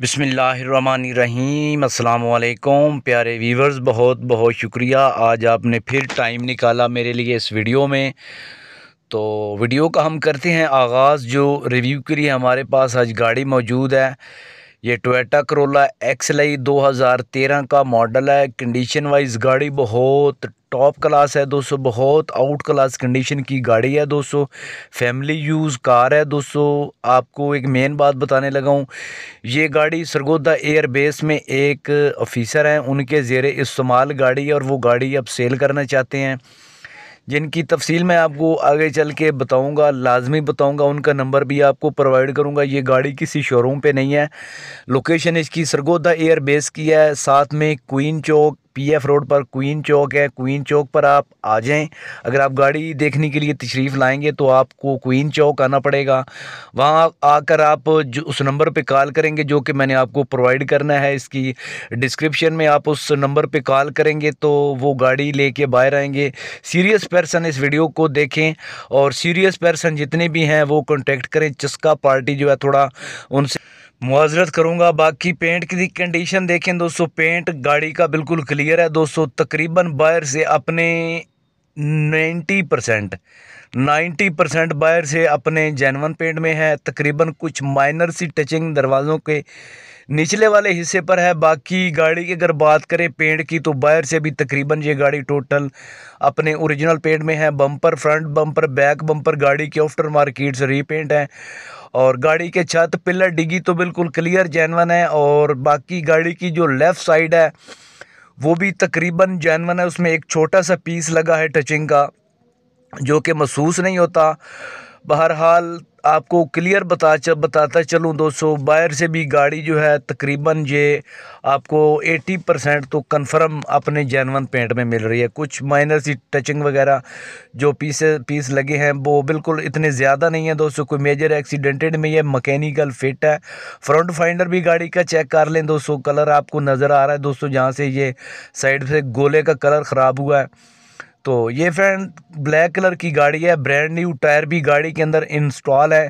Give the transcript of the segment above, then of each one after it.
बिसमीम अल्लाम प्यारे वीवर्स बहुत बहुत शुक्रिया आज आपने फिर टाइम निकाला मेरे लिए इस वीडियो में तो वीडियो का हम करते हैं आगाज़ जो रिव्यू के लिए हमारे पास आज गाड़ी मौजूद है ये टोयोटा करोला एक्स हज़ार 2013 का मॉडल है कंडीशन वाइज गाड़ी बहुत टॉप क्लास है दोस्तों बहुत आउट क्लास कंडीशन की गाड़ी है दोस्तों फैमिली यूज़ कार है दोस्तों आपको एक मेन बात बताने लगा हूँ ये गाड़ी सरगोदा एयर बेस में एक ऑफिसर हैं उनके ज़ेर इस्तेमाल गाड़ी है और वो गाड़ी अब सेल करना चाहते हैं जिनकी तफसील मैं आपको आगे चल के बताऊँगा लाजमी बताऊँगा उनका नंबर भी आपको प्रोवाइड करूँगा ये गाड़ी किसी शोरूम पर नहीं है लोकेशन इसकी सरगोदा एयरबेस की है साथ में क्वीन चौक पीएफ रोड पर क्वीन चौक है क्वीन चौक पर आप आ जाएं अगर आप गाड़ी देखने के लिए तशरीफ़ लाएंगे तो आपको क्वीन चौक आना पड़ेगा वहाँ आकर आप जो उस नंबर पे कॉल करेंगे जो कि मैंने आपको प्रोवाइड करना है इसकी डिस्क्रिप्शन में आप उस नंबर पे कॉल करेंगे तो वो गाड़ी कर बाहर आएंगे सीरियस पर्सन इस वीडियो को देखें और सीरियस पर्सन जितने भी हैं वो कॉन्टेक्ट करें चस्का पार्टी जो है थोड़ा उनसे मुआजरत करूँगा बाकी पेंट की कंडीशन देखें दोस्तों पेंट गाड़ी का बिल्कुल क्लियर है दोस्तों तकरीबन बाहर से अपने नाइन्टी परसेंट नाइन्टी परसेंट बाहर से अपने जैनवन पेंट में है तकरीबन कुछ माइनर सी टचिंग दरवाज़ों के निचले वाले हिस्से पर है बाकी गाड़ी की अगर बात करें पेंट की तो बाहर से भी तकरीबन ये गाड़ी टोटल अपने ओरिजिनल पेंट में है bumper front bumper back bumper गाड़ी के आफ्टर मार्केट से रीपेंट है और गाड़ी के छत पिलर डिगी तो बिल्कुल क्लियर जैनवन है और बाकी गाड़ी की जो लेफ़्ट साइड है वो भी तकरीबन जैनवन है उसमें एक छोटा सा पीस लगा है टचिंग का जो कि महसूस नहीं होता बहरहाल आपको क्लियर बता चल, बताता चलूँ दोस्तों बायर से भी गाड़ी जो है तकरीबन ये आपको 80 परसेंट तो कन्फर्म अपने जैनवन पेंट में मिल रही है कुछ माइनर सी टचिंग वगैरह जो पीस पीस लगे हैं वो बिल्कुल इतने ज़्यादा नहीं है दोस्तों कोई मेजर एक्सीडेंटेड में यह मकैनिकल फिट है फ्रंट फाइंडर भी गाड़ी का चेक कर लें दोस्तों कलर आपको नज़र आ रहा है दोस्तों जहाँ से ये साइड से गोले का कलर ख़राब हुआ है तो ये फ्रेंड ब्लैक कलर की गाड़ी है ब्रांड न्यू टायर भी गाड़ी के अंदर इंस्टॉल है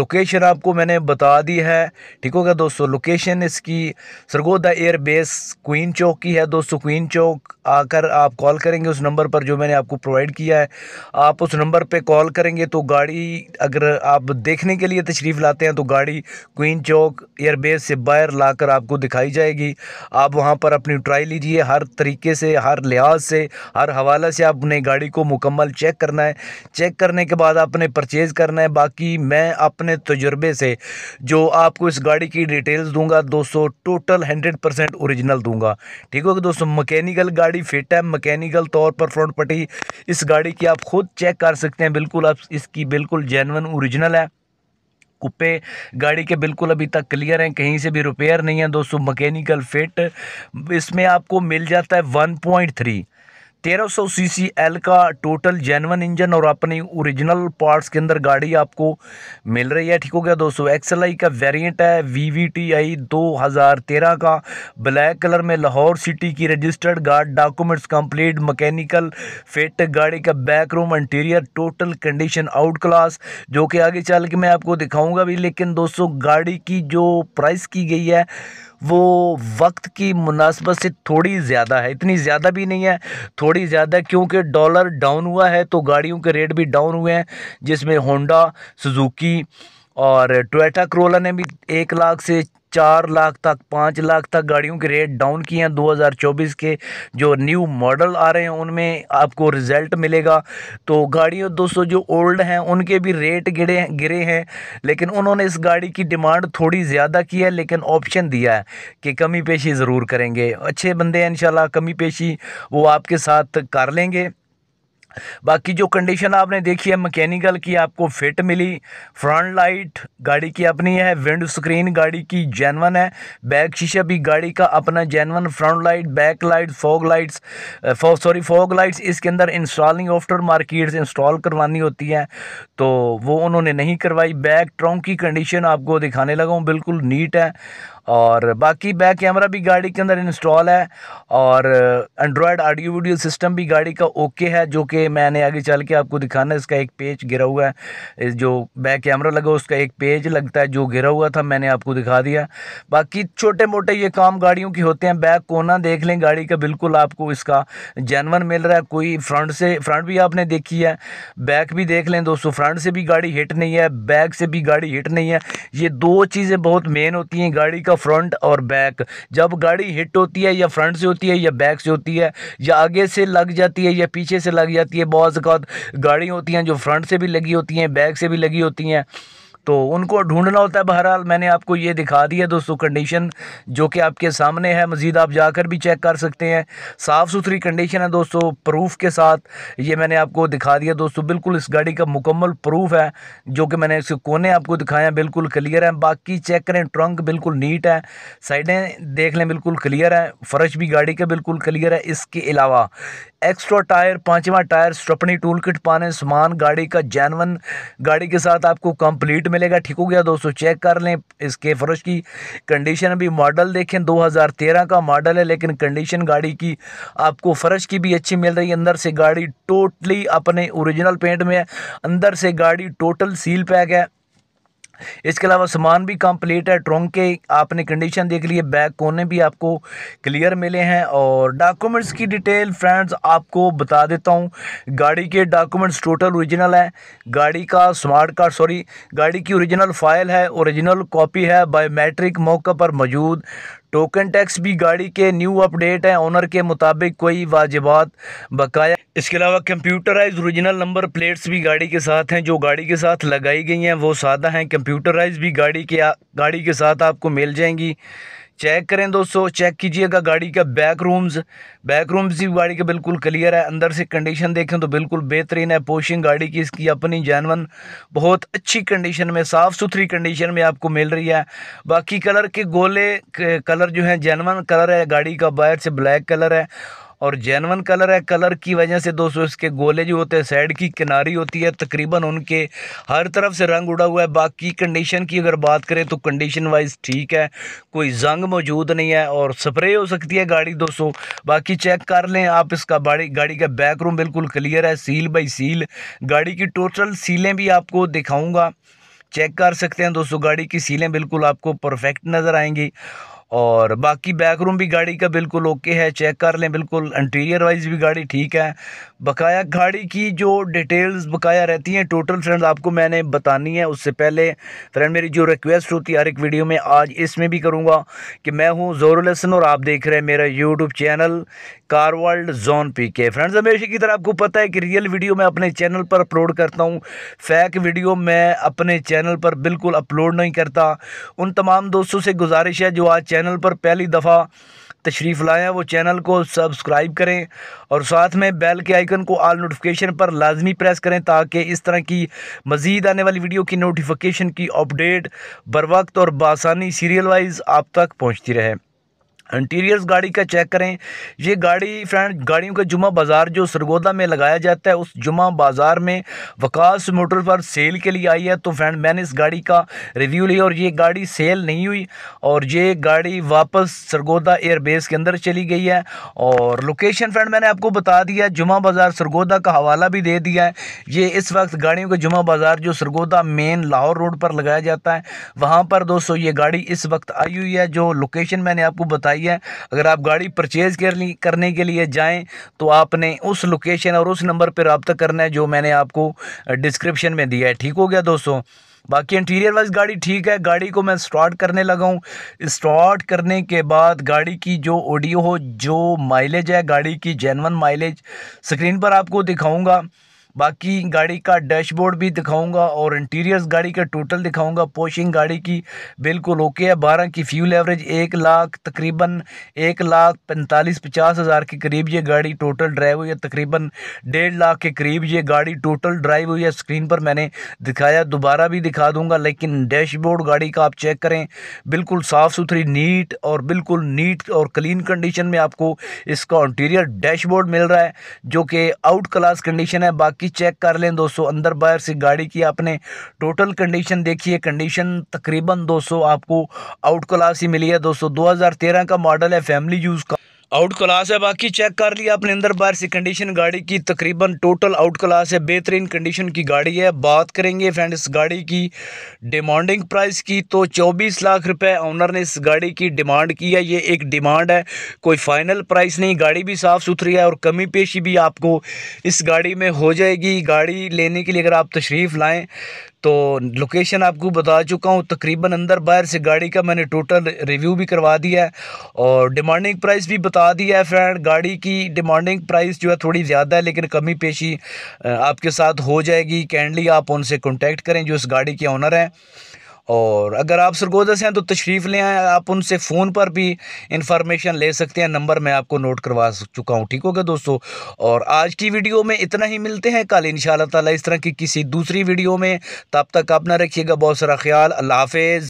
लोकेशन आपको मैंने बता दी है ठीक होगा दोस्तों लोकेशन इसकी Sargodha air base Queen Chowk की है दोस्तों क्वीन चौक आकर आप कॉल करेंगे उस नंबर पर जो मैंने आपको प्रोवाइड किया है आप उस नंबर पे कॉल करेंगे तो गाड़ी अगर आप देखने के लिए तशरीफ़ लाते हैं तो गाड़ी क्वीन चौक एयर बेस से बाहर कर आपको दिखाई जाएगी आप वहाँ पर अपनी ट्राई लीजिए हर तरीके से हर लिहाज से हर हवाले से आप अपने गाड़ी को मुकम्मल चेक करना है चेक करने के बाद आपने परचेज़ करना है बाकी मैं अपने तजुर्बे से जो आपको इस गाड़ी की डिटेल्स दूंगा दोस्तों टोटल हंड्रेड परसेंट औरिजिनल दूंगा ठीक होगा दोस्तों मकैनिकल गाड़ी फिट है मकैनिकल तौर पर फ्रंट पट्टी इस गाड़ी की आप खुद चेक कर सकते हैं बिल्कुल आप इसकी बिल्कुल जेनवन औरिजिनल है कुप्पे गाड़ी के बिल्कुल अभी तक क्लियर हैं कहीं से भी रिपेयर नहीं है दोस्तों मकैनिकल फिट इसमें आपको मिल जाता है वन पॉइंट थ्री तेरह सी एल का टोटल जैनवन इंजन और अपनी ओरिजिनल पार्ट्स के अंदर गाड़ी आपको मिल रही है ठीक हो गया दोस्तों एक्सएलआई का वेरिएंट है वीवीटीआई 2013 का ब्लैक कलर में लाहौर सिटी की registered card documents complete mechanical fit गाड़ी का back room interior total condition out class जो कि आगे चल के मैं आपको दिखाऊँगा भी लेकिन दोस्तों गाड़ी की जो प्राइस की गई है वो वक्त की मुनासबत से थोड़ी ज़्यादा है इतनी ज़्यादा भी नहीं है थोड़ी ज़्यादा क्योंकि डॉलर डाउन हुआ है तो गाड़ियों के रेट भी डाउन हुए हैं जिसमें होंडा सुजुकी और टोयोटा करोला ने भी एक लाख से चार लाख तक पाँच लाख तक गाड़ियों के रेट डाउन किए हैं 2024 के जो न्यू मॉडल आ रहे हैं उनमें आपको रिज़ल्ट मिलेगा तो गाड़ियों दोस्तों जो ओल्ड हैं उनके भी रेट गिरे गिरे हैं लेकिन उन्होंने इस गाड़ी की डिमांड थोड़ी ज़्यादा की है लेकिन ऑप्शन दिया है कि कमी पेशी ज़रूर करेंगे अच्छे बंदे हैं इन कमी पेशी वो आपके साथ कर लेंगे बाकी जो कंडीशन आपने देखी है मैकेनिकल की आपको फिट मिली फ्रंट लाइट गाड़ी की अपनी है विंड स्क्रीन गाड़ी की जैनवन है बैक शीशा भी गाड़ी का अपना genuine front light back light fog lights sorry fog lights इसके अंदर इंस्टॉलिंग ऑफ्टर मार्केट इंस्टॉल करवानी होती है तो वो उन्होंने नहीं करवाई बैक ट्रंक की कंडीशन आपको दिखाने लगा हूँ बिल्कुल नीट है और बाकी बैक कैमरा भी गाड़ी के अंदर इंस्टॉल है और एंड्रॉयड ऑडियो वीडियो सिस्टम भी गाड़ी का ओके है जो कि मैंने आगे चल के आपको दिखाना है इसका एक पेज गिरा हुआ है जो बैक कैमरा लगा उसका एक पेज लगता है जो गिरा हुआ था मैंने आपको दिखा दिया बाकी छोटे मोटे ये काम गाड़ियों के होते हैं बैक कोना देख लें गाड़ी का बिल्कुल आपको इसका जैनवन मिल रहा है कोई फ्रंट से फ्रंट भी आपने देखी है बैक भी देख लें दोस्तों फ्रंट से भी गाड़ी हिट नहीं है बैक से भी गाड़ी हिट नहीं है ये दो चीज़ें बहुत मेन होती हैं गाड़ी का इसका तो फ्रंट और बैक जब गाड़ी हिट होती है या फ्रंट से होती है या बैक से होती है या आगे से लग जाती है या पीछे से लग जाती है बहुत अकात गाड़ी होती हैं जो फ्रंट से भी लगी होती हैं बैक से भी लगी होती हैं तो उनको ढूंढना होता है बहरहाल मैंने आपको ये दिखा दिया दोस्तों कंडीशन जो कि आपके सामने है मज़ीद आप जाकर भी चेक कर सकते हैं साफ़ सुथरी कंडीशन है दोस्तों प्रूफ के साथ ये मैंने आपको दिखा दिया दोस्तों बिल्कुल इस गाड़ी का मुकम्मल प्रूफ है जो कि मैंने इसके कोने आपको दिखाया बिल्कुल क्लियर है बाकी चेक करें ट्रंक बिल्कुल नीट है साइडें देख लें बिल्कुल क्लियर है फ़र्श भी गाड़ी का बिल्कुल क्लियर है इसके अलावा एक्स्ट्रा टायर पाँचवा टायर स्टपनी टूल किट पाने सामान गाड़ी का जैनवन गाड़ी के साथ आपको कम्प्लीट मिलेगा ठीक हो गया दोस्तों चेक कर लें इसके फ्रश की कंडीशन अभी मॉडल देखें 2013 का मॉडल है लेकिन कंडीशन गाड़ी की आपको फ्रश की भी अच्छी मिल रही है अंदर से गाड़ी टोटली अपने ओरिजिनल पेंट में है अंदर से गाड़ी टोटल सील पैक है इसके अलावा सामान भी कम्प्लीट है ट्रंक के आपने कंडीशन देख ली है बैक कोने भी आपको क्लियर मिले हैं और डॉक्यूमेंट्स की डिटेल फ्रेंड्स आपको बता देता हूँ गाड़ी के डॉक्यूमेंट्स टोटल ओरिजिनल है गाड़ी का स्मार्ट कार्ड सॉरी गाड़ी की ओरिजिनल फाइल है ओरिजिनल कॉपी है बायोमेट्रिक मौके पर मौजूद टोकन टैक्स भी गाड़ी के न्यू अपडेट हैं ऑनर के मुताबिक कोई वाजिबात बकाया इसके अलावा कंप्यूटराइज ओरिजिनल नंबर प्लेट्स भी गाड़ी के साथ हैं जो गाड़ी के साथ लगाई गई हैं वो सादा हैं कंप्यूटराइज भी गाड़ी के गाड़ी के साथ आपको मिल जाएंगी चेक करें दोस्तों चेक कीजिएगा गाड़ी का बैक रूम्स बैक रूम्स भी गाड़ी के बिल्कुल क्लियर है अंदर से कंडीशन देखें तो बिल्कुल बेहतरीन है पोशिंग गाड़ी की इसकी अपनी जानवन बहुत अच्छी कंडीशन में साफ़ सुथरी कंडीशन में आपको मिल रही है बाकी कलर के गोले कलर जो है जानवन कलर है गाड़ी का बाहर से ब्लैक कलर है और जेनवन कलर है कलर की वजह से दोस्तों इसके गोले जो होते हैं साइड की किनारी होती है तकरीबन उनके हर तरफ से रंग उड़ा हुआ है बाकी कंडीशन की अगर बात करें तो कंडीशन वाइज ठीक है कोई जंग मौजूद नहीं है और स्प्रे हो सकती है गाड़ी दोस्तों बाकी चेक कर लें आप इसका गाड़ी गाड़ी का बैक रूम बिल्कुल क्लियर है सील बाई सील गाड़ी की टोटल सीलें भी आपको दिखाऊँगा चेक कर सकते हैं दोस्तों गाड़ी की सीलें बिल्कुल आपको परफेक्ट नज़र आएंगी और बाकी बैकरूम रूम भी गाड़ी का बिल्कुल ओके है चेक कर लें बिल्कुल इंटीरियर वाइज भी गाड़ी ठीक है बकाया गाड़ी की जो डिटेल्स बकाया रहती हैं टोटल फ्रेंड्स आपको मैंने बतानी है उससे पहले फ्रेंड मेरी जो रिक्वेस्ट होती है हर एक वीडियो में आज इसमें भी करूँगा कि मैं हूँ जोरुल हसन और आप देख रहे हैं मेरा YouTube channel Car World Zone P K friends हमेशा की तरह आपको पता है कि रियल वीडियो मैं अपने चैनल पर अपलोड करता हूँ फैक वीडियो मैं अपने चैनल पर बिल्कुल अपलोड नहीं करता उन तमाम दोस्तों से गुजारिश है जो आज चैनल पर पहली दफ़ा तशरीफ़ लाए हैं वो चैनल को सब्सक्राइब करें और साथ में बेल के आइकन को आल नोटिफिकेशन पर लाजमी प्रेस करें ताकि इस तरह की मज़ीद आने वाली वीडियो की नोटिफिकेशन की अपडेट बर वक्त और बासानी सीरियल वाइज आप तक पहुँचती रहे इंटीरियर्स गाड़ी का चेक करें ये गाड़ी फ्रेंड गाड़ियों का जुमा बाज़ार जो सरगोदा में लगाया जाता है उस जुमा बाज़ार में वकास मोटर पर सेल के लिए आई है तो फ्रेंड मैंने इस गाड़ी का रिव्यू लिया और ये गाड़ी सेल नहीं हुई और ये गाड़ी वापस सरगोदा एयरबेस के अंदर चली गई है और लोकेशन फ्रेंड मैंने आपको बता दिया है जुमा बाज़ार सरगोदा का हवाला भी दे दिया है ये इस वक्त गाड़ियों का जुमा बाज़ार जो सरगोदा मेन लाहौर रोड पर लगाया जाता है वहाँ पर दोस्तों ये गाड़ी इस वक्त आई हुई है जो लोकेशन मैंने आपको बताई आई है अगर आप गाड़ी परचेज़ करने के लिए जाएं तो आपने उस लोकेशन और उस नंबर पर रबता करना है जो मैंने आपको डिस्क्रिप्शन में दिया है ठीक हो गया दोस्तों बाकी इंटीरियर वाइज गाड़ी ठीक है गाड़ी को मैं स्टार्ट करने लगा हूँ स्टार्ट करने के बाद गाड़ी की जो ऑडियो हो जो माइलेज है गाड़ी की जेनवन माइलेज स्क्रीन पर आपको दिखाऊंगा बाकी गाड़ी का डैशबोर्ड भी दिखाऊंगा और इंटीरियर्स गाड़ी का टोटल दिखाऊंगा पोशिंग गाड़ी की बिल्कुल ओके है बारह की फ्यूल एवरेज एक लाख तकरीबन एक लाख पैंतालीस पचास हज़ार के करीब ये गाड़ी टोटल ड्राइव हुई है तकरीबन डेढ़ लाख के करीब ये गाड़ी टोटल ड्राइव हुई है स्क्रीन पर मैंने दिखाया दोबारा भी दिखा दूँगा लेकिन डैशबोर्ड गाड़ी का आप चेक करें बिल्कुल साफ़ सुथरी नीट और बिल्कुल नीट और क्लीन कंडीशन में आपको इसका इंटीरियर डैशबोर्ड मिल रहा है जो कि आउट क्लास कंडीशन है बाकी की चेक कर लें दोस्तों अंदर बाहर से गाड़ी की आपने टोटल कंडीशन देखी है कंडीशन तकरीबन दोस्तों आपको आउट क्लास ही मिली है दोस्तों 2013 का मॉडल है फैमिली यूज़ का आउट क्लास है बाकी चेक कर लिया अपने अंदर बाहर से कंडीशन गाड़ी की तकरीबन टोटल आउट क्लास है बेहतरीन कंडीशन की गाड़ी है बात करेंगे फ्रेंड इस गाड़ी की डिमांडिंग प्राइस की तो 24 लाख रुपए ऑनर ने इस गाड़ी की डिमांड की है ये एक डिमांड है कोई फाइनल प्राइस नहीं गाड़ी भी साफ़ सुथरी है और कमी पेशी भी आपको इस गाड़ी में हो जाएगी गाड़ी लेने के लिए अगर आप तशरीफ़ लाएँ तो लोकेशन आपको बता चुका हूँ तकरीबन अंदर बाहर से गाड़ी का मैंने टोटल रिव्यू भी करवा दिया है और डिमांडिंग प्राइस भी बता दिया है फ्रेंड गाड़ी की डिमांडिंग प्राइस जो है थोड़ी ज़्यादा है लेकिन कमी पेशी आपके साथ हो जाएगी कैंडली आप उनसे कॉन्टैक्ट करें जो इस गाड़ी के ऑनर हैं और अगर आप सरगोदा से हैं तो तशरीफ़ ले आए आप उनसे फ़ोन पर भी इंफॉर्मेशन ले सकते हैं नंबर मैं आपको नोट करवा चुका हूँ ठीक होगा दोस्तों और आज की वीडियो में इतना ही मिलते हैं कल इन ताला इस तरह की किसी दूसरी वीडियो में तब तक आप ना रखिएगा बहुत सारा ख्याल अल्लाह हाफिज़